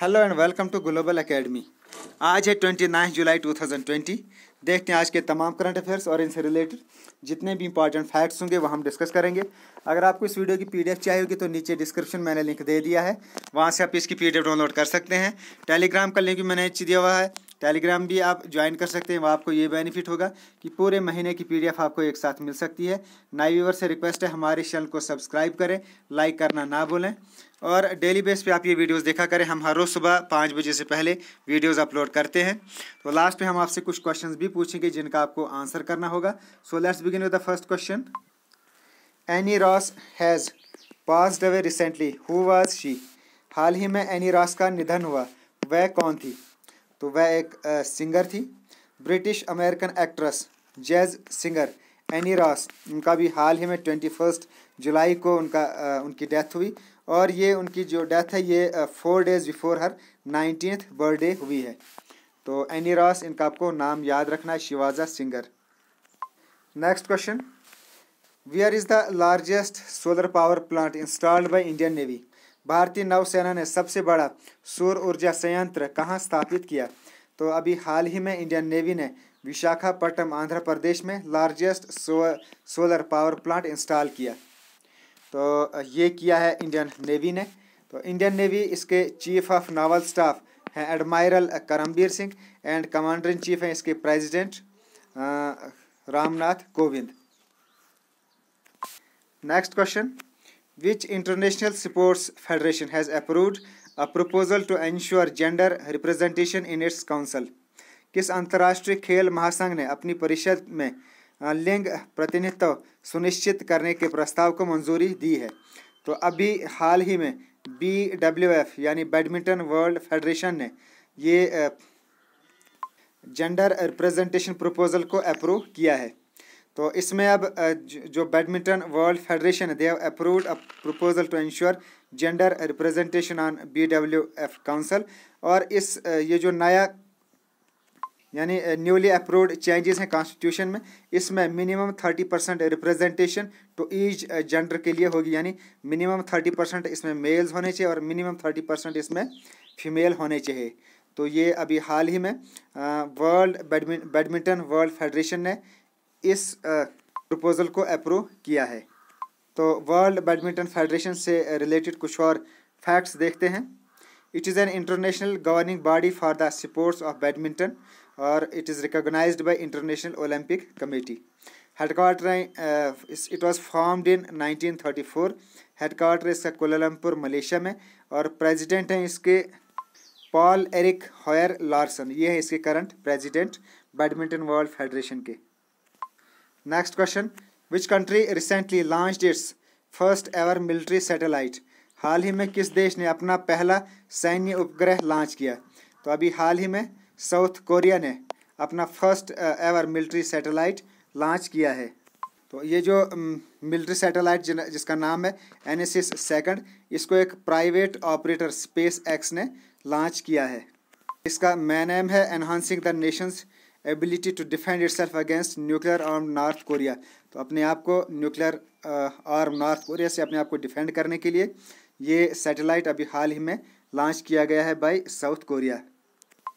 Hello and welcome to global academy आज है twenty nine July two thousand twenty देखते हैं आज के तमाम करंट अफेयर्स और इनसे रिलेटेड जितने भी इंपॉर्टेंट फैक्ट्स होंगे वो हम डिस्कस करेंगे अगर आपको इस वीडियो की पीडीएफ चाहिए होगी तो नीचे डिस्क्रिप्शन मैंने लिंक दे दिया है वहाँ से आप इसकी पीडीएफ डाउनलोड कर सकते हैं टेलीग्राम का लिंक भी मैंने दिया हुआ है टेलीग्राम भी आप ज्वाइन कर सकते हैं वहाँ आपको ये बेनिफिट होगा कि पूरे महीने की पीडीएफ आपको एक साथ मिल सकती है नए व्यूवर से रिक्वेस्ट है हमारे चैनल को सब्सक्राइब करें लाइक करना ना भूलें और डेली बेस पे आप ये वीडियोस देखा करें हम हर रोज़ सुबह पाँच बजे से पहले वीडियोस अपलोड करते हैं तो लास्ट में हम आपसे कुछ क्वेश्चन भी पूछेंगे जिनका आपको आंसर करना होगा so let's begin with the first question Annie Ross has passed away recently who was she हाल ही में एनी रॉस का निधन हुआ वह कौन थी तो वह एक सिंगर थी British American actress jazz singer Annie Ross उनका भी हाल ही में ट्वेंटी फर्स्ट जुलाई को उनका उनकी डेथ हुई और ये उनकी जो डेथ है ये four days before her nineteen birthday हुई है तो एनी रॉस इनका आपको नाम याद रखना है शिवाजा singer next question where is the largest solar power plant installed by Indian Navy भारतीय नौसेना ने सबसे बड़ा सौर ऊर्जा संयंत्र कहाँ स्थापित किया तो अभी हाल ही में इंडियन नेवी ने विशाखापट्टनम आंध्र प्रदेश में largest so, solar power plant install किया तो ये किया है इंडियन नेवी ने तो इंडियन नेवी इसके चीफ ऑफ नावल स्टाफ हैं admiral Karambir Singh and commander in chief हैं इसके president Ramnath Kovind next question which international sports federation has approved a proposal to ensure gender representation in its council किस अंतर्राष्ट्रीय खेल महासंघ ने अपनी परिषद में लिंग प्रतिनिधित्व सुनिश्चित करने के प्रस्ताव को मंजूरी दी है तो अभी हाल ही में बी डब्ल्यू एफ यानी बैडमिंटन वर्ल्ड फेडरेशन ने ये जेंडर रिप्रेजेंटेशन प्रपोजल को अप्रूव किया है तो इसमें अब जो बैडमिंटन वर्ल्ड फेडरेशन है they have approved a proposal to ensure gender representation on B W F council और इस ये जो नया यानी न्यूली अप्रूव्ड चेंजेस हैं कॉन्स्टिट्यूशन में इसमें minimum thirty percent representation to each gender के लिए होगी यानी मिनिमम थर्टी परसेंट इसमें मेल्स होने चाहिए और मिनिमम थर्टी परसेंट इसमें फीमेल होने चाहिए तो ये अभी हाल ही में वर्ल्ड बैडमिंटन वर्ल्ड फेडरेशन ने इस प्रपोज़ल को अप्रूव किया है तो वर्ल्ड बैडमिंटन फेडरेशन से रिलेटेड कुछ और फैक्ट्स देखते हैं it is an international governing body for the sports of badminton और it is recognize by international Olympic committee headquarter it was formed in 1934 quarter इसका कोलमपुर मलेशिया में और president हैं इसके पॉल एरिक हॉयर लार्सन ये है इसके current president badminton world federation के next question which country recently launch its first ever military satellite हाल ही में किस देश ने अपना पहला सैन्य उपग्रह लॉन्च किया तो अभी हाल ही में साउथ कोरिया ने अपना first ever military satellite launch किया है तो ये जो मिलिट्री um, सैटेलाइट जिसका नाम है एन एस एस सेकेंड इसको एक प्राइवेट ऑपरेटर स्पेस एक्स ने लॉन्च किया है इसका मैन एम है enhancing the nation's ability to defend itself against nuclear arm North Korea तो अपने आप को न्यूक्लियर आर्म नॉर्थ कोरिया से अपने आप को डिफेंड करने के लिए ये सैटेलाइट अभी हाल ही में लॉन्च किया गया है बाई साउथ कोरिया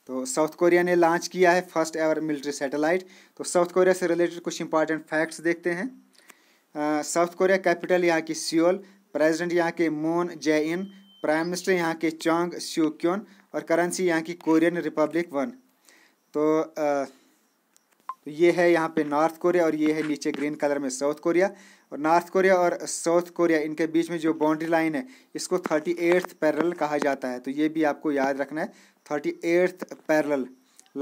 तो साउथ कोरिया ने लॉन्च किया है फर्स्ट एवर मिलिट्री सैटेलाइट तो साउथ कोरिया से रिलेटेड कुछ इंपॉर्टेंट फैक्ट्स देखते हैं साउथ कोरिया कैपिटल यहाँ की सियोल प्रेसिडेंट यहाँ के Moon Jae In prime minister यहाँ के चोंग स्यूक्योन और करेंसी यहाँ की कोरियन रिपब्लिक वन तो uh, तो ये है यहाँ पे नॉर्थ कोरिया और ये है नीचे ग्रीन कलर में साउथ कोरिया और नॉर्थ कोरिया और साउथ कोरिया इनके बीच में जो बाउंड्री लाइन है इसको थर्टी एट्थ पैरल कहा जाता है तो ये भी आपको याद रखना है थर्टी एट्थ पैरल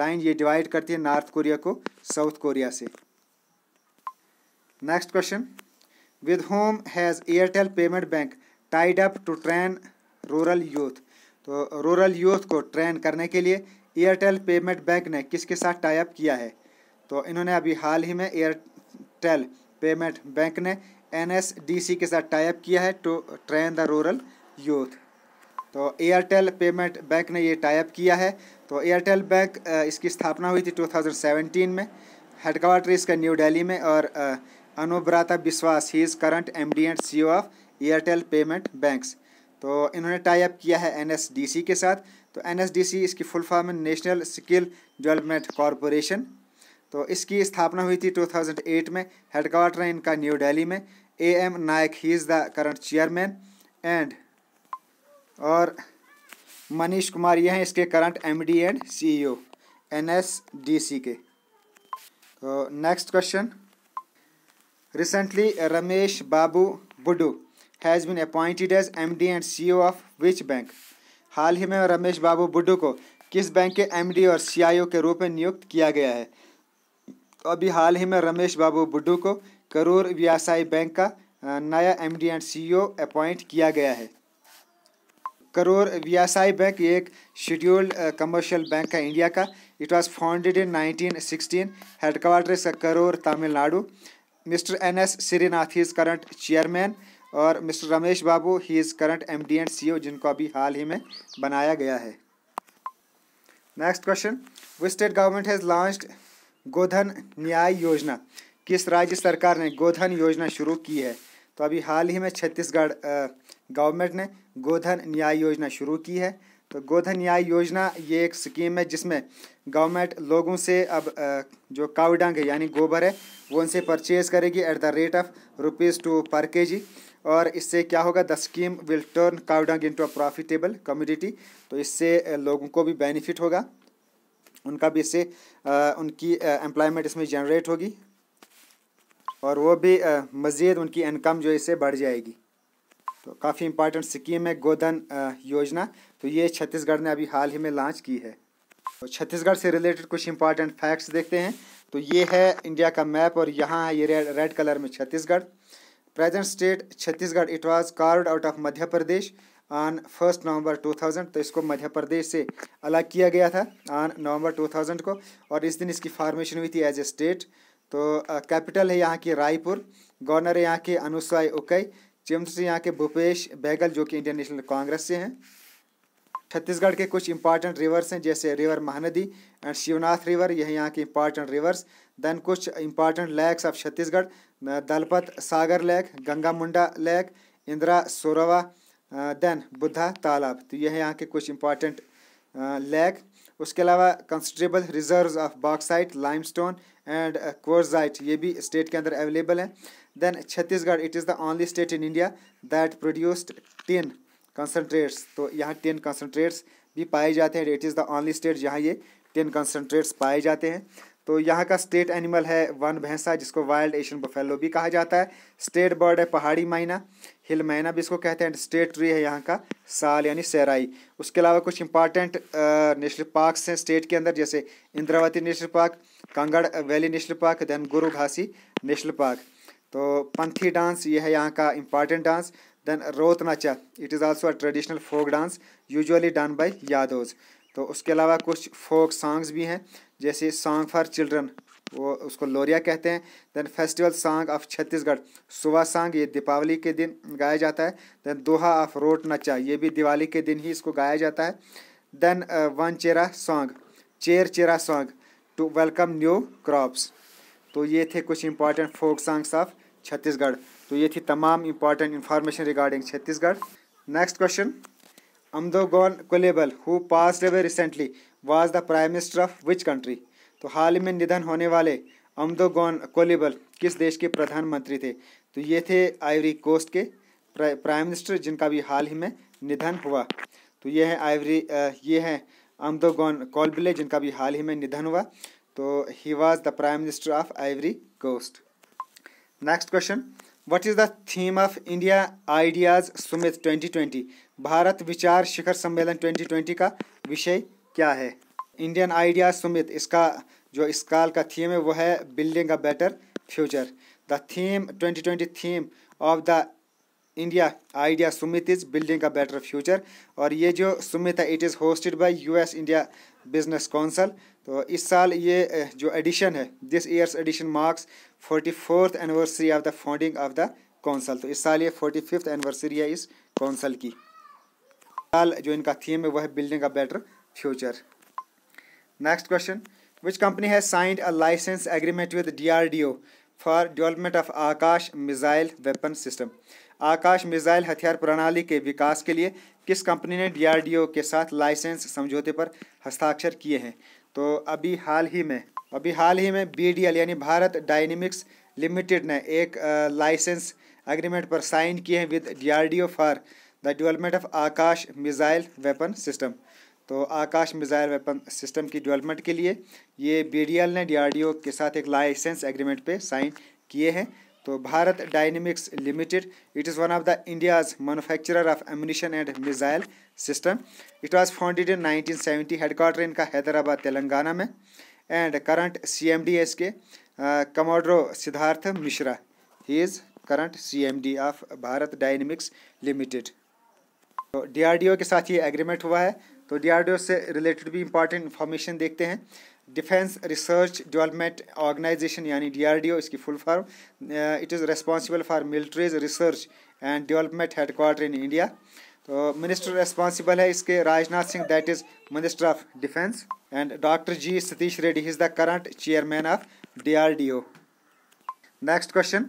लाइन ये डिवाइड करती है नॉर्थ कोरिया को साउथ कोरिया से next question with whom has Airtel payment bank tied up to train rural youth तो रूरल यूथ को ट्रेन करने के लिए एयरटेल पेमेंट बैंक ने किसके साथ टाई अप किया है तो इन्होंने अभी हाल ही में एयरटेल पेमेंट बैंक ने एनएसडीसी के साथ टाइप किया है to train the rural youth तो एयरटेल पेमेंट बैंक ने ये टाइप किया है तो एयरटेल बैंक इसकी स्थापना हुई थी 2017 में हेडक्वार्टर इसका न्यू दिल्ली में और Anubrata Biswas he is current M D and C of Airtel payment banks तो इन्होंने टाइप किया है एनएसडीसी के साथ तो एनएसडीसी इसकी फुल फॉर्म है नेशनल स्किल डेवलपमेंट कॉरपोरेशन तो इसकी स्थापना हुई थी 2008 में हेडक्वार्टर है इनका न्यू दिल्ली में A M Naik he is the current chairman and और मनीष कुमार ये हैं इसके current MD and CEO NSDC के तो next question recently Ramesh Babu Boddu has been appointed as MD and CEO of which bank हाल ही में रमेश बाबू बुडू को किस बैंक के एमडी और सीआईओ के रूप में नियुक्त किया गया है तो अभी हाल ही में रमेश बाबू बुड्डू को करूर व्यवसायी बैंक का नया M D and C appoint किया गया है करूर व्यासाय बैंक एक शेड्यूल्ड कमर्शियल बैंक है इंडिया का it was founded in 1916 headquarter इसका Karur Tamil Nadu mister N S Srinath he is current chairman और mister Ramesh Babu he is current M D and C O जिनको अभी हाल ही में बनाया गया है नेक्स्ट क्वेश्चन वो state government has launch Godhan Nyay Yojana किस राज्य सरकार ने गोधन योजना शुरू की है तो अभी हाल ही में छत्तीसगढ़ गवर्नमेंट ने गोधन न्याय योजना शुरू की है तो गोधन न्याय योजना ये एक स्कीम है जिसमें गवर्नमेंट लोगों से अब जो कावडांग है यानी गोबर है वो उनसे परचेज करेगी at the rate of rupees two per K G और इससे क्या होगा the scheme will turn cowdung into a profitable community तो इससे लोगों को भी बेनिफिट होगा उनका भी इससे उनकी एम्प्लॉयमेंट इसमें जनरेट होगी और वो भी मज़ीद उनकी इनकम जो इससे बढ़ जाएगी तो काफ़ी इम्पॉर्टेंट स्कीम है गोधन योजना तो ये छत्तीसगढ़ ने अभी हाल ही में लॉन्च की है तो छत्तीसगढ़ से रिलेटेड कुछ इंपॉर्टेंट फैक्ट्स देखते हैं तो ये है इंडिया का मैप और यहाँ है ये रेड रेड कलर में Chhattisgarh present state Chhattisgarh it was carved out of Madhya Pradesh on first November 2000 तो इसको मध्य प्रदेश से अलग किया गया था ऑन नवंबर 2000 को और इस दिन इसकी फॉर्मेशन हुई थी एज ए स्टेट तो कैपिटल है यहाँ की रायपुर गवर्नर है यहाँ के अनुसाय उकई चीफ यहाँ के भूपेश बैगल जो कि इंडियन नेशनल कांग्रेस से हैं छत्तीसगढ़ के कुछ इंपॉर्टेंट रिवर्स हैं जैसे river Mahanadi and Shivnath river यह यहाँ के इंपॉर्टेंट रिवर्स देन कुछ important lakes of Chhattisgarh Dalpat Sagar lake Ganga Munda lake Indira Sarovar then Buddha Talab तो यह है यहाँ के कुछ इंपॉर्टेंट लैग उसके अलावा considerable reserves of bauxite limestone and quartzite ये भी स्टेट के अंदर अवेलेबल है then Chhattisgarh it is the only state in India that produced tin concentrates तो यहाँ टिन कंसनट्रेट्स भी पाए जाते हैं it is the only state जहाँ ये टिन कंसनट्रेट्स पाए जाते हैं तो यहाँ का स्टेट एनिमल है वन भैंसा जिसको वाइल्ड एशियन बफेलो भी कहा जाता है स्टेट बर्ड है पहाड़ी मैना हिल मैना भी इसको कहते हैं एंड स्टेट ट्री है यहाँ का साल यानी सेराई उसके अलावा कुछ इंपॉर्टेंट नेशनल पार्क हैं स्टेट के अंदर जैसे Indravati national park Kanger valley national park then Guru Ghasi national park तो पंथी डांस ये है यहाँ का important dance then Raut Nacha it is also a traditional folk dance usually done by Yadavs तो उसके अलावा कुछ फोक सॉन्ग्स भी हैं जैसे सॉन्ग फॉर चिल्ड्रन वो उसको लोरिया कहते हैं then festival song of Chhattisgarh सुबह सॉन्ग ये दीपावली के दिन गाया जाता है दैन दोहा ऑफ रोट नचा ये भी दिवाली के दिन ही इसको गाया जाता है then uh, one Chera song Cher Chera song to welcome new crops तो ये थे कुछ important folk songs of Chhattisgarh तो ये थी तमाम important information regarding Chhattisgarh next question Amadou Gon Coulibaly who passed away recently was the prime minister of which country तो हाल ही में निधन होने वाले अमदोगौन कोलेबल किस देश के प्रधानमंत्री थे तो ये थे आइवरी कोस्ट के प्राइम मिनिस्टर जिनका भी हाल ही में निधन हुआ तो ये है आइवरी ये है अमदोगौन कोलबिले जिनका भी हाल ही में निधन हुआ तो he was the prime minister of Ivory Coast next question is the theme of India ideas summit twenty 2020 Bharat विचार शिखर सम्मेलन 2020 का विषय क्या है इंडियन आइडिया सुमित इसका जो इस काल का थीम है वो है building a better future the theme 2020 theme of the India idea summit is building a better future और ये जो सुमित है it is hosted by US India business council तो इस साल ये जो एडिशन है this year's edition marks forty fourth anniversary of the founding of the council तो इस साल ये फोर्टी फिफ्थ एनिवर्सरी है इस कौंसल की फिलहाल जो इनका थीम है वह है building a better future next question which company has signed a license agreement with DRDO for development of Akash missile weapon system Akash missile हथियार प्रणाली के विकास के लिए किस कंपनी ने डीआरडीओ के साथ लाइसेंस समझौते पर हस्ताक्षर किए हैं तो अभी हाल ही में अभी हाल ही में बी यानी भारत डायनेमिक्स लिमिटेड ने एक लाइसेंस एग्रीमेंट पर साइन किए हैं with DRDO for the development of Akash missile weapon system तो आकाश मिज़ाइल वेपन सिस्टम की डेवलपमेंट के लिए ये बी ने डी के साथ एक लाइसेंस एग्रीमेंट पे साइन किए हैं तो Bharat dynamics limited it is one of the India's manufacturer of ammunition and missile system it was founded in 1970 headquarter इनका हैदराबाद तेलंगाना में and current C M D S K commodore Siddharth Mishra he is current C M D of Bharat dynamics limited तो DRDO के साथ ये agreement हुआ है तो DRDO से रिलेटेड भी इंपॉर्टेंट इन्फॉर्मेशन देखते हैं डिफेंस रिसर्च डेवलपमेंट ऑर्गेनाइजेशन यानी डीआरडीओ इसकी full form it is responsible for military's research and development headquarter in India तो मिनिस्टर रेस्पॉन्सिबल है इसके Rajnath Singh that is minister of defence and doctor G Satish Reddy is the current chairman of O next question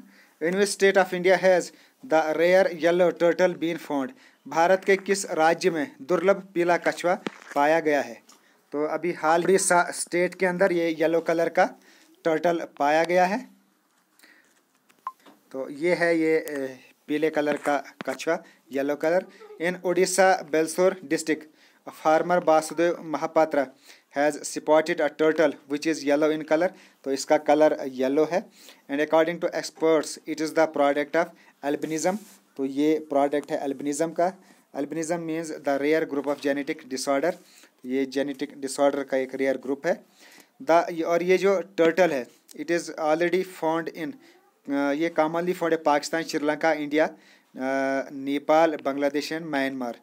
in state of India has the rare yellow turtle been found Bharat के किस राज्य में दुर्लभ पीला कछुआ पाया गया है तो अभी हाल ही स्टेट के अंदर ये येलो कलर का टर्टल पाया गया है तो ये है ये पीले कलर का कछुआ yellow colour in Odisha Balasore district farmer Vasudev Mahapatra has spotted a turtle which is yellow in colour तो इसका कलर येलो है and according to experts it is the product of albinism तो ये प्रोडक्ट है एल्बिनिज़म का albinism means the rare group of genetic disorder ये genetic disorder का एक रेयर ग्रुप है द और ये जो टर्टल है it is already found in ये कॉमनली फाउंड है Pakistan Sri Lanka India Nepal Bangladesh and Myanmar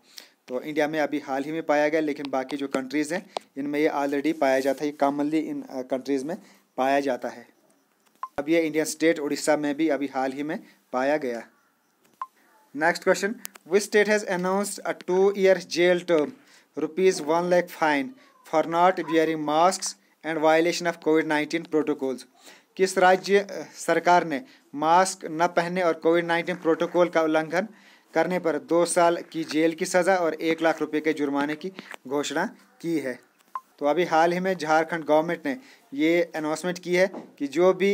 तो इंडिया में अभी हाल ही में पाया गया लेकिन बाकी जो कंट्रीज़ हैं इनमें ये ऑलरेडी पाया जाता है ये कॉमनली इन कंट्रीज़ में पाया जाता है अब ये इंडियन स्टेट उड़ीसा में भी अभी हाल ही में पाया गया next question which state has announced a two year jail term rupees one lakh fine for not wearing mask and violation of COVID nineteen protocols किस राज्य सरकार ने मास्क न पहनने और कोविड नाइन्टीन प्रोटोकॉल का उल्लंघन करने पर दो साल की जेल की सज़ा और एक लाख रुपये के जुर्माने की घोषणा की है तो अभी हाल ही में झारखंड गवर्नमेंट ने ये अनाउंसमेंट की है कि जो भी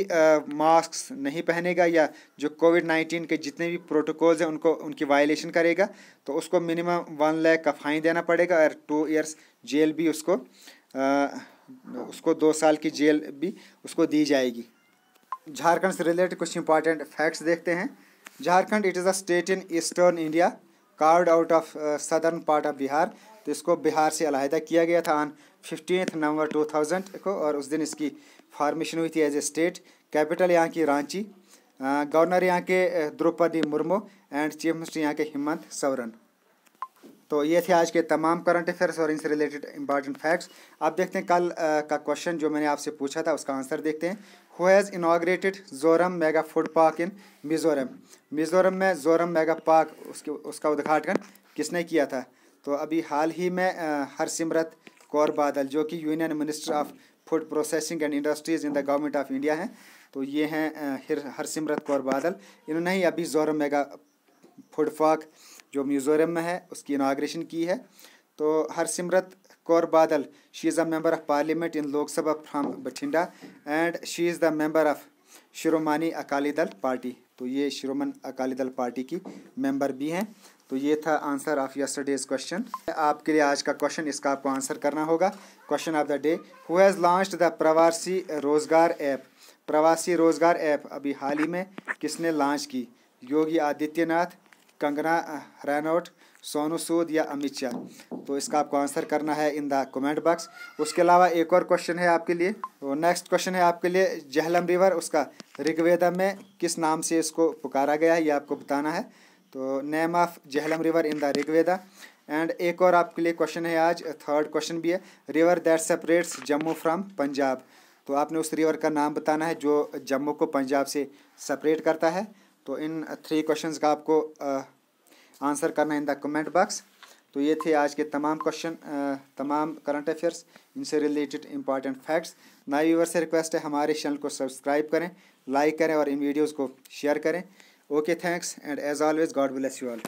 मास्क नहीं पहनेगा या जो कोविड नाइन्टीन के जितने भी प्रोटोकॉल्स हैं उनको उनकी वायलेशन करेगा तो उसको मिनिमम वन लैख का फाइन देना पड़ेगा और टू इयर्स जेल भी उसको आ, उसको दो साल की जेल भी उसको दी जाएगी झारखंड से रिलेटेड कुछ इंपॉर्टेंट फैक्ट्स देखते हैं Jharkhand it is a state in eastern India carved out of southern part of Bihar तो इसको बिहार से अलहदा किया गया था ऑन फिफ्टीथ नवंबर 2000 को और उस दिन इसकी फार्मेशन हुई थी एज ए स्टेट कैपिटल यहाँ की रांची गवर्नर यहाँ के Draupadi Murmu and chief minister यहाँ के हेमंत सोरेन तो ये थे आज के तमाम करंट अफेयर्स और इनसे रिलेटेड इंपॉर्टेंट फैक्ट्स अब देखते हैं कल आ, का क्वेश्चन जो मैंने आपसे पूछा था उसका आंसर देखते हैं who has inaugurated Zoram mega food park in Mizoram Mizoram में जोरम मेगा पार्क उसके उसका उद्घाटन किसने किया था तो अभी हाल ही में हरसिमरत कौर बादल जो कि union minister of food processing and industries in the government of India हैं तो ये हैं हरसिमरत कौर बादल इन्होंने ही अभी जोरम मेगा फूड फॉक जो मिज़ोरम में है उसकी इनाग्रेशन की है तो Harsimrat Kaur Badal she is a member of parliament in Lok Sabha from Bathinda and she is the member of Shiromani Akali Dal party तो ये शिरोमन अकाली दल पार्टी की मेंबर भी हैं तो ये था आंसर ऑफ यस्टरडेज क्वेश्चन आपके लिए आज का क्वेश्चन इसका आपको आंसर करना होगा question of the day who has launched the Pravasi Rojgar app प्रवासी रोजगार ऐप अभी हाल ही में किसने लॉन्च की योगी आदित्यनाथ कंगना रैनोट सोनू सूद या अमित शाह तो इसका आपको आंसर करना है इन द कमेंट बॉक्स उसके अलावा एक और क्वेश्चन है आपके लिए तो नेक्स्ट क्वेश्चन है आपके लिए जहलम रिवर उसका ऋग्वेदा में किस नाम से इसको पुकारा गया है ये आपको बताना है तो name of Jhelum river in the Rigveda and एक और आपके लिए क्वेश्चन है आज थर्ड क्वेश्चन भी है river that separates Jammu from Punjab तो आपने उस रिवर का नाम बताना है जो जम्मू को पंजाब से सेपरेट करता है तो इन थ्री क्वेश्चंस का आपको आंसर करना है इन द कमेंट बॉक्स तो ये थे आज के तमाम क्वेश्चन तमाम करंट अफेयर्स इनसे रिलेटेड इंपॉर्टेंट फैक्ट्स नए व्यूवर से रिक्वेस्ट है हमारे चैनल को सब्सक्राइब करें लाइक करें और इन वीडियोज़ को शेयर करें Okay, thanks, and as always, God bless you all.